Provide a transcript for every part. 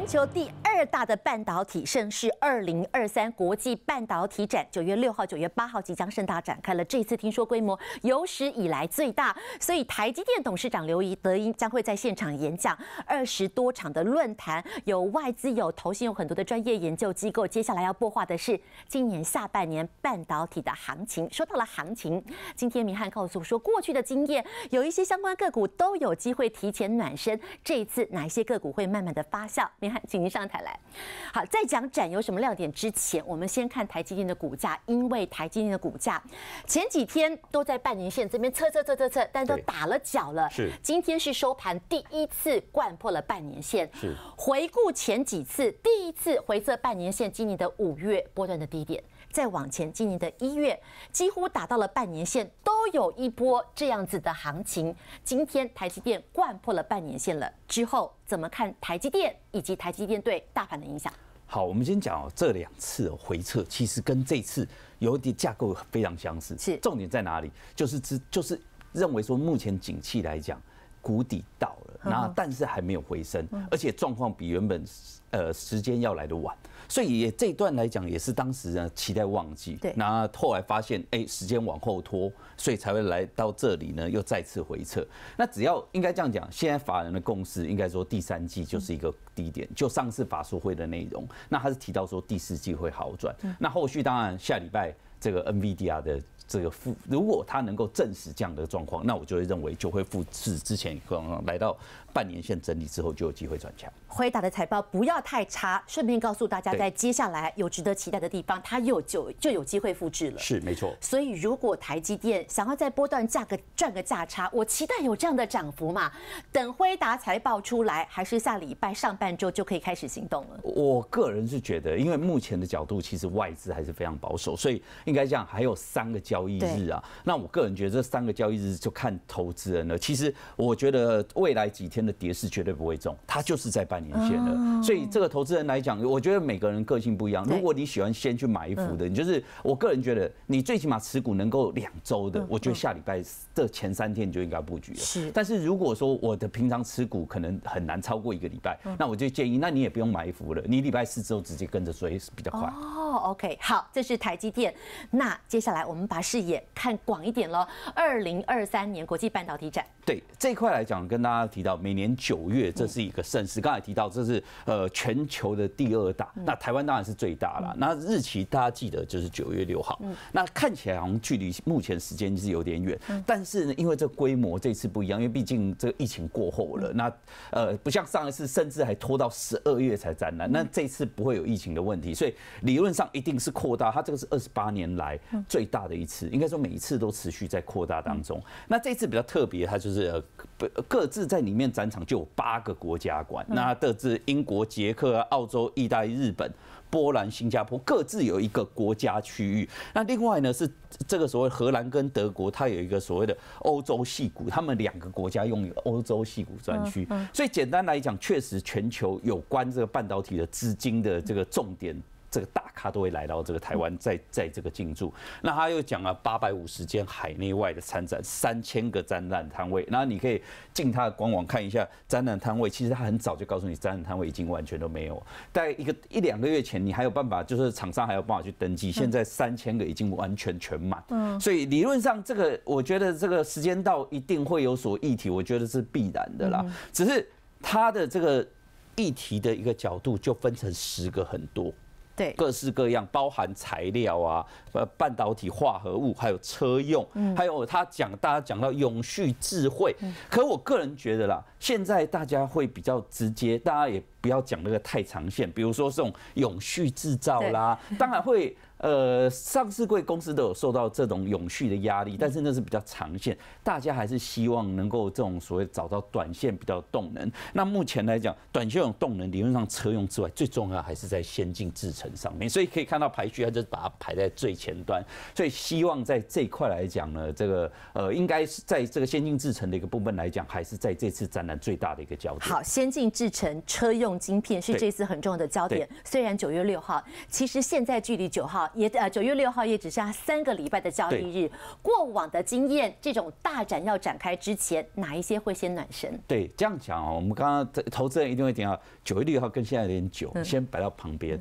全球第二。大的半导体盛世——二零二三国际半导体展，九月六号、九月八号即将盛大展开了。这次听说规模有史以来最大，所以台积电董事长刘仪德英将会在现场演讲。二十多场的论坛，有外资，有投行，有很多的专业研究机构。接下来要播画的是今年下半年半导体的行情。说到了行情，今天明翰告诉我说，过去的经验有一些相关个股都有机会提前暖身。这一次哪一些个股会慢慢的发酵？明翰，请您上台来。好，在讲展有什么亮点之前，我们先看台积电的股价，因为台积电的股价前几天都在半年线这边测测测测测，但都打了脚了。是，今天是收盘第一次贯破了半年线。是，回顾前几次第一次回测半年线，今年的五月波段的低点。再往前，今年的一月几乎达到了半年线，都有一波这样子的行情。今天台积电灌破了半年线了，之后怎么看台积电以及台积电对大盘的影响？好，我们先讲哦，这两次回撤其实跟这次有点架构非常相似，是重点在哪里？就是只就是认为说目前景气来讲。谷底到了，然后但是还没有回升，而且状况比原本，呃，时间要来的晚，所以这段来讲也是当时呢期待旺季，对，那后来发现哎时间往后拖，所以才会来到这里呢又再次回撤。那只要应该这样讲，现在法人的共识应该说第三季就是一个低点，就上次法说会的内容，那他是提到说第四季会好转，那后续当然下礼拜。这个 NVDI 的这个负，如果他能够证实这样的状况，那我就会认为就会复制之前刚刚来到。半年线整理之后就有机会转强。辉达的财报不要太差，顺便告诉大家，在接下来有值得期待的地方，它又就就有机会复制了。是没错。所以如果台积电想要在波段价格赚个价差，我期待有这样的涨幅嘛？等辉达财报出来，还是下礼拜上半周就可以开始行动了。我个人是觉得，因为目前的角度其实外资还是非常保守，所以应该这样，还有三个交易日啊。那我个人觉得这三个交易日就看投资人了。其实我觉得未来几天。真的跌是绝对不会重，它就是在半年线的。所以这个投资人来讲，我觉得每个人个性不一样。如果你喜欢先去买一幅的，你就是我个人觉得，你最起码持股能够两周的，我觉得下礼拜这前三天就应该布局了。是，但是如果说我的平常持股可能很难超过一个礼拜，那我就建议，那你也不用买一幅了，你礼拜四周直接跟着追比较快。哦，OK，好，这是台积电。那接下来我们把视野看广一点喽，二零二三年国际半导体展，对这一块来讲，跟大家提到。每年九月，这是一个盛事。刚才提到，这是呃全球的第二大，那台湾当然是最大了。那日期大家记得就是九月六号。那看起来好像距离目前时间是有点远，但是呢，因为这规模这次不一样，因为毕竟这个疫情过后了。那呃，不像上一次，甚至还拖到十二月才展览。那这次不会有疫情的问题，所以理论上一定是扩大。它这个是二十八年来最大的一次，应该说每一次都持续在扩大当中。那这次比较特别，它就是各自在里面展。专场就有八个国家馆，那各自英国、捷克、澳洲、意大利、日本、波兰、新加坡各自有一个国家区域。那另外呢是这个所谓荷兰跟德国，它有一个所谓的欧洲系股，他们两个国家用欧洲系股专区。所以简单来讲，确实全球有关这个半导体的资金的这个重点。这个大咖都会来到这个台湾，在在这个进驻。那他又讲了八百五十间海内外的参展，三千个展览摊位。那你可以进他的官网看一下展览摊位。其实他很早就告诉你，展览摊位已经完全都没有。在一个一两个月前，你还有办法，就是厂商还有办法去登记。现在三千个已经完全全满。嗯，所以理论上这个，我觉得这个时间到一定会有所议题，我觉得是必然的啦。只是他的这个议题的一个角度，就分成十个很多。各式各样，包含材料啊，呃，半导体化合物，还有车用，还有他讲大家讲到永续智慧，可我个人觉得啦，现在大家会比较直接，大家也不要讲那个太长线，比如说这种永续制造啦，当然会。呃，上市柜公司都有受到这种永续的压力，但是那是比较长线，大家还是希望能够这种所谓找到短线比较动能。那目前来讲，短线有动能理论上车用之外，最重要还是在先进制程上面，所以可以看到排序，它就是把它排在最前端。所以希望在这一块来讲呢，这个呃，应该是在这个先进制程的一个部分来讲，还是在这次展览最大的一个焦点。好，先进制程车用晶片是这次很重要的焦点。虽然九月六号，其实现在距离九号。也呃，九月六号也只剩下三个礼拜的交易日。过往的经验，这种大展要展开之前，哪一些会先暖身？对，这样讲哦，我们刚刚投资人一定会讲，九月六号跟现在有点久，先摆到旁边。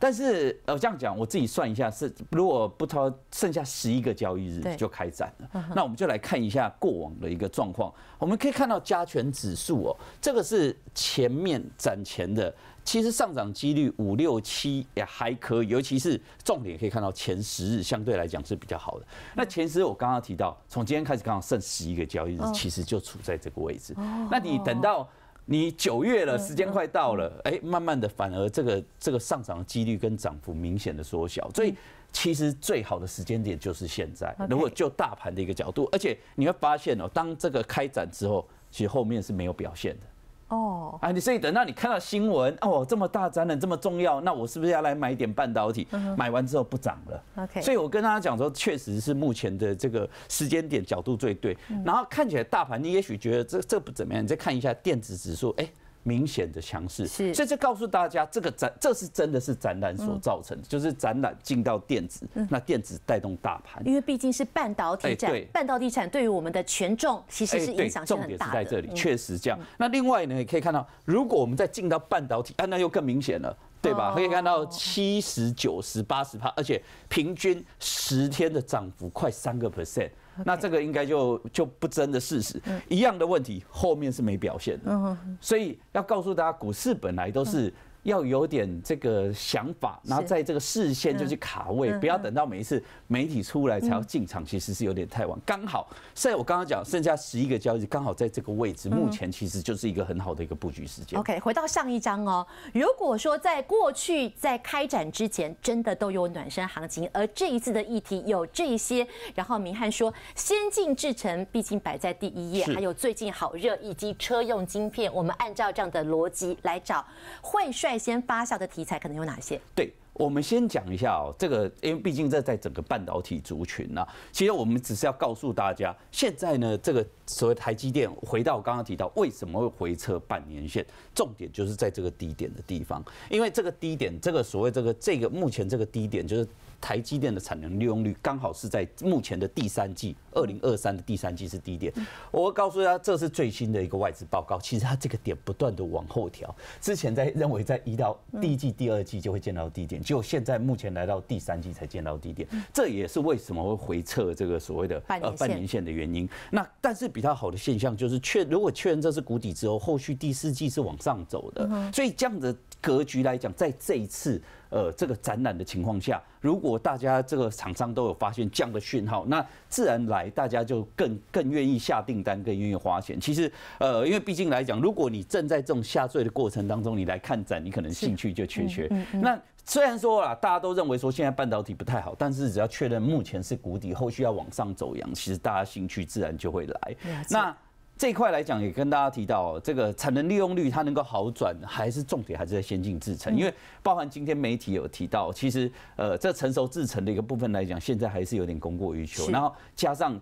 但是，呃，这样讲，我自己算一下，是如果不超剩下十一个交易日就开展了，那我们就来看一下过往的一个状况。我们可以看到加权指数哦，这个是前面展前的，其实上涨几率五六七也还可以，尤其是重点可以看到前十日相对来讲是比较好的。那前十日我刚刚提到，从今天开始刚好剩十一个交易日，其实就处在这个位置。那你等到。你九月了，时间快到了，哎，慢慢的反而这个这个上涨的几率跟涨幅明显的缩小，所以其实最好的时间点就是现在。如果就大盘的一个角度，而且你会发现哦，当这个开展之后，其实后面是没有表现的。哦，啊，你所以等到你看到新闻，哦，这么大展览这么重要，那我是不是要来买一点半导体？买完之后不涨了。OK，所以我跟大家讲说，确实是目前的这个时间点角度最对。然后看起来大盘，你也许觉得这这不怎么样，你再看一下电子指数，哎。明显的强势，所以这告诉大家，这个展这是真的是展览所造成的，就是展览进到电子，那电子带动大盘，因为毕竟是半导体展，半导体产对于我们的权重其实是影响性很大重点在这里，确实这样。那另外呢，也可以看到，如果我们再进到半导体，啊，那又更明显了，对吧？可以看到七十九十八十趴，而且平均十天的涨幅快三个 percent。那这个应该就就不争的事实，一样的问题后面是没表现的，所以要告诉大家，股市本来都是。要有点这个想法，然后在这个视线就去卡位，不要等到每一次媒体出来才要进场，其实是有点太晚。刚好，在我刚刚讲剩下十一个交易，刚好在这个位置，目前其实就是一个很好的一个布局时间。OK，回到上一章哦，如果说在过去在开展之前真的都有暖身行情，而这一次的议题有这些，然后明翰说先进制成毕竟摆在第一页，还有最近好热以及车用晶片，我们按照这样的逻辑来找会帅。在先发酵的题材可能有哪些？对我们先讲一下哦，这个因为毕竟这在整个半导体族群呢，其实我们只是要告诉大家，现在呢这个所谓台积电回到刚刚提到为什么会回撤半年线，重点就是在这个低点的地方，因为这个低点，这个所谓这个这个目前这个低点就是。台积电的产能利用率刚好是在目前的第三季，二零二三的第三季是低点。我告诉大家，这是最新的一个外资报告。其实它这个点不断的往后调，之前在认为在一到第一季、第二季就会见到低点，结果现在目前来到第三季才见到低点。这也是为什么会回撤这个所谓的半年线的原因。那但是比较好的现象就是确如果确认这是谷底之后，后续第四季是往上走的。所以这样的格局来讲，在这一次。呃，这个展览的情况下，如果大家这个厂商都有发现样的讯号，那自然来大家就更更愿意下订单，更愿意花钱。其实，呃，因为毕竟来讲，如果你正在这种下坠的过程当中，你来看展，你可能兴趣就缺缺。那虽然说啊，大家都认为说现在半导体不太好，但是只要确认目前是谷底，后续要往上走阳，其实大家兴趣自然就会来。那这块来讲，也跟大家提到，这个产能利用率它能够好转，还是重点还是在先进制程，因为包含今天媒体有提到，其实呃，这成熟制程的一个部分来讲，现在还是有点供过于求，然后加上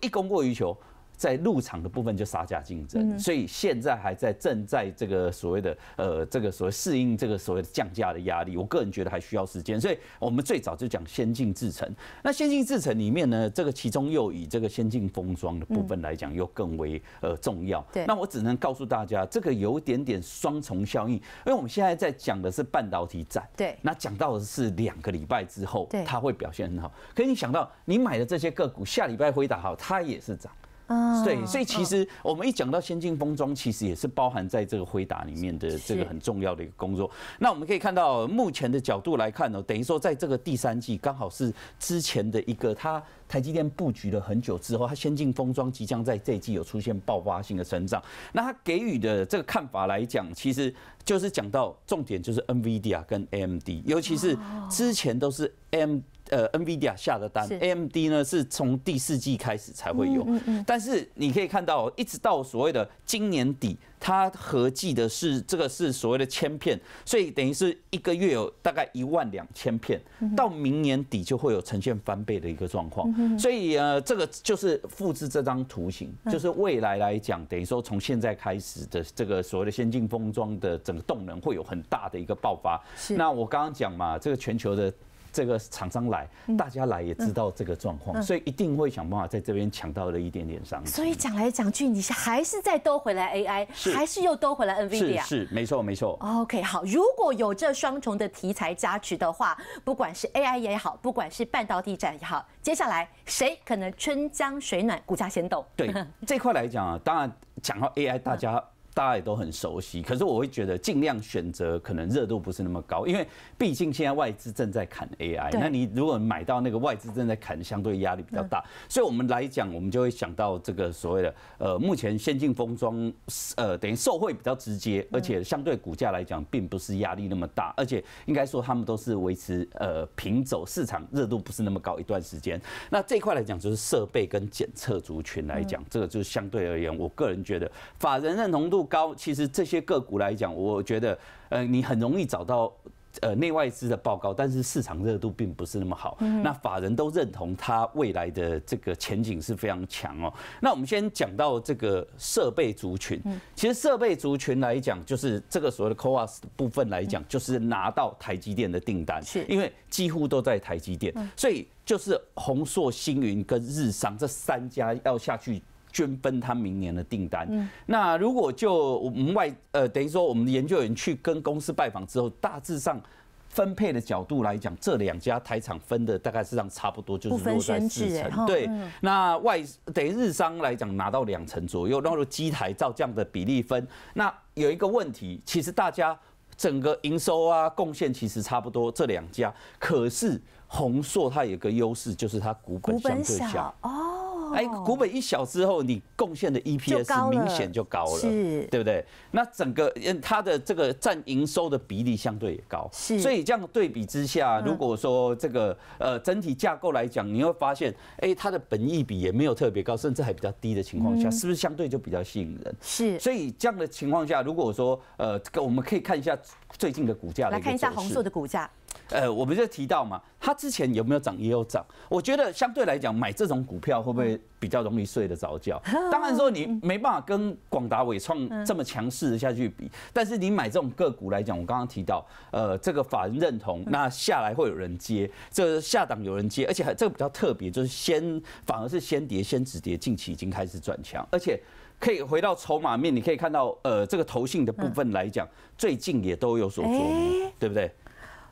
一供过于求。在入场的部分就杀价竞争，所以现在还在正在这个所谓的呃这个所谓适应这个所谓的降价的压力，我个人觉得还需要时间。所以，我们最早就讲先进制程，那先进制程里面呢，这个其中又以这个先进封装的部分来讲，又更为呃重要。对，那我只能告诉大家，这个有点点双重效应，因为我们现在在讲的是半导体展，对，那讲到的是两个礼拜之后，对，它会表现很好。可你想到你买的这些个股，下礼拜回答好，它也是涨。啊，对，所以其实我们一讲到先进封装，其实也是包含在这个回答里面的这个很重要的一个工作。那我们可以看到，目前的角度来看呢，等于说在这个第三季，刚好是之前的一个它台积电布局了很久之后，它先进封装即将在这一季有出现爆发性的成长。那它给予的这个看法来讲，其实就是讲到重点就是 NVIDIA 跟 AMD，尤其是之前都是 M。呃，NVIDIA 下的单，AMD 呢是从第四季开始才会有。但是你可以看到，一直到所谓的今年底，它合计的是这个是所谓的千片，所以等于是一个月有大概一万两千片，到明年底就会有呈现翻倍的一个状况。所以呃，这个就是复制这张图形，就是未来来讲，等于说从现在开始的这个所谓的先进封装的整个动能会有很大的一个爆发。那我刚刚讲嘛，这个全球的。这个厂商来，大家来也知道这个状况，所以一定会想办法在这边抢到了一点点商机。所以讲来讲去，你是还是再兜回来 AI，还是又兜回来 NVIDIA。是，没错，没错。OK，好，如果有这双重的题材加持的话，不管是 AI 也好，不管是半导体展也好，接下来谁可能春江水暖，股价先动？对 这块来讲啊，当然讲到 AI，大家。大家也都很熟悉，可是我会觉得尽量选择可能热度不是那么高，因为毕竟现在外资正在砍 AI。那你如果买到那个外资正在砍，相对压力比较大。所以，我们来讲，我们就会想到这个所谓的呃，目前先进封装呃，等于受惠比较直接，而且相对股价来讲，并不是压力那么大，而且应该说他们都是维持呃平走，市场热度不是那么高一段时间。那这块来讲，就是设备跟检测族群来讲，这个就是相对而言，我个人觉得法人认同度。高，其实这些个股来讲，我觉得，呃，你很容易找到，呃，内外资的报告，但是市场热度并不是那么好。嗯。那法人都认同它未来的这个前景是非常强哦。那我们先讲到这个设备族群，其实设备族群来讲，就是这个所谓的 c o a s 部分来讲，就是拿到台积电的订单，是，因为几乎都在台积电，所以就是红硕、星云跟日商这三家要下去。均分他明年的订单。嗯，那如果就我们外呃，等于说我们研究员去跟公司拜访之后，大致上分配的角度来讲，这两家台厂分的大概是上差不多，就是落在四成。对，那外等于日商来讲拿到两成左右，然后机台照这样的比例分。那有一个问题，其实大家整个营收啊贡献其实差不多这两家，可是宏硕它有个优势就是它股本相对小哦。哎，股本一小之后，你贡献的 EPS 明显就高了，对不对？那整个它的这个占营收的比例相对也高，所以这样对比之下，如果说这个呃整体架构来讲，你会发现，哎，它的本益比也没有特别高，甚至还比较低的情况下，是不是相对就比较吸引人？是。所以这样的情况下，如果说呃，我们可以看一下最近的股价，来看一下红树的股价。呃，我们就提到嘛，它之前有没有涨也有涨，我觉得相对来讲买这种股票会不会比较容易睡得着觉？当然说你没办法跟广达伟创这么强势的下去比，但是你买这种个股来讲，我刚刚提到，呃，这个法人认同，那下来会有人接，这下档有人接，而且这个比较特别，就是先反而是先跌先止跌，近期已经开始转强，而且可以回到筹码面，你可以看到，呃，这个投信的部分来讲，最近也都有所琢磨，对不对？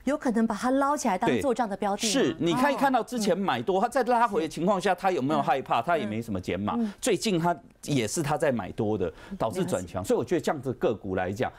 有可能把它捞起来当做这样的标的，是你可以看到之前买多它在拉回的情况下，它有没有害怕？它也没什么减码，最近它也是它在买多的，导致转强。所以我觉得这样子个股来讲。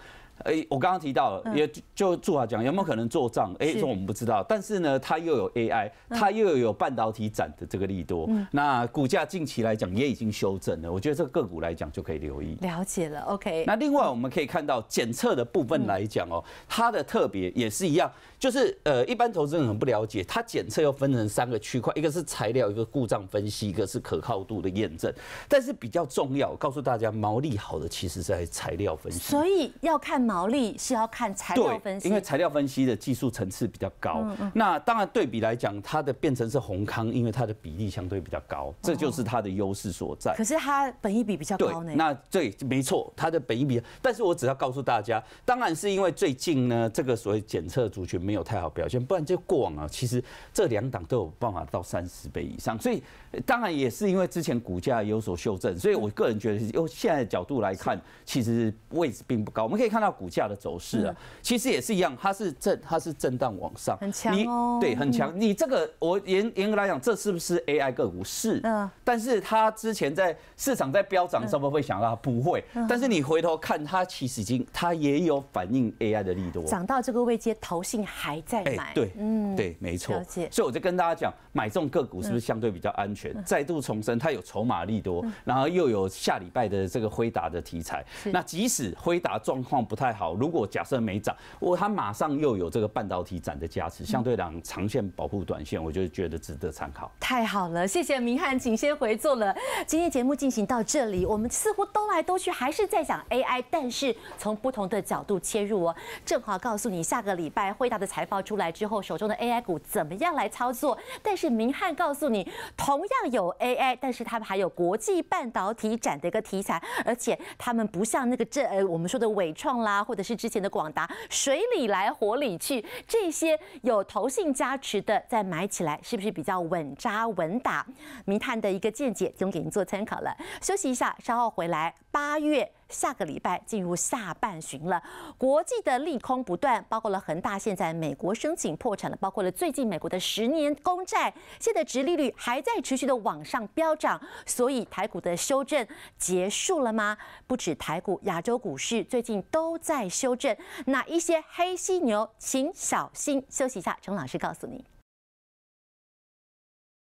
哎，我刚刚提到，也就做法讲有没有可能做账？哎，这我们不知道。但是呢，它又有 AI，它又有半导体展的这个利多。那股价近期来讲也已经修正了，我觉得这个股来讲就可以留意。了解了，OK。那另外我们可以看到检测的部分来讲哦，它的特别也是一样，就是呃，一般投资人很不了解，它检测要分成三个区块，一个是材料，一个故障分析，一个是可靠度的验证。但是比较重要，告诉大家毛利好的其实在材料分析，所以要看。毛利是要看材料分析，因为材料分析的技术层次比较高。那当然对比来讲，它的变成是宏康，因为它的比例相对比较高，这就是它的优势所在。可是它本益比比较高呢？那对，没错，它的本益比。但是我只要告诉大家，当然是因为最近呢，这个所谓检测族群没有太好表现，不然就过往啊，其实这两档都有办法到三十倍以上。所以当然也是因为之前股价有所修正，所以我个人觉得，用现在的角度来看，其实位置并不高。我们可以看到。股价的走势啊，其实也是一样，它是震，它是震荡往上，很强哦。对，很强。你这个，我严严格来讲，这是不是 AI 个股？是。嗯。但是它之前在市场在飙涨时候，不会想到，不会。但是你回头看，它其实已经，它也有反映 AI 的力多。涨到这个位阶，淘信还在买。对，嗯，对，没错。所以我就跟大家讲，买这种个股是不是相对比较安全？再度重申，它有筹码力多，然后又有下礼拜的这个辉达的题材。那即使辉达状况不太，太好，如果假设没涨，我它马上又有这个半导体展的加持，相对讲长线保护短线，我就觉得值得参考。太好了，谢谢明翰，请先回座了。今天节目进行到这里，我们似乎兜来兜去还是在讲 AI，但是从不同的角度切入哦。正好告诉你，下个礼拜辉大的财报出来之后，手中的 AI 股怎么样来操作？但是明翰告诉你，同样有 AI，但是他们还有国际半导体展的一个题材，而且他们不像那个这呃我们说的伟创啦。或者是之前的广达，水里来火里去，这些有投信加持的，再买起来是不是比较稳扎稳打？迷探的一个见解，总供给您做参考了。休息一下，稍后回来。八月。下个礼拜进入下半旬了，国际的利空不断，包括了恒大现在美国申请破产了，包括了最近美国的十年公债现在值利率还在持续的往上飙涨，所以台股的修正结束了吗？不止台股，亚洲股市最近都在修正，哪一些黑犀牛请小心。休息一下，陈老师告诉你。